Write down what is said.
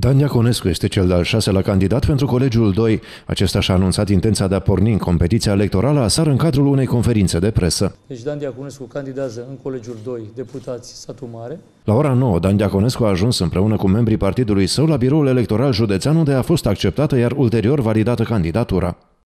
Dan Iaconescu este cel de-al șaselea candidat pentru Colegiul 2. Acesta și-a anunțat intenția de a porni în competiția electorală a sar în cadrul unei conferințe de presă. Deci Dan Iaconescu candidează în Colegiul 2 deputați Satu Mare. La ora 9, Dan Diaconescu a ajuns împreună cu membrii partidului său la biroul electoral județean unde a fost acceptată, iar ulterior validată candidatura.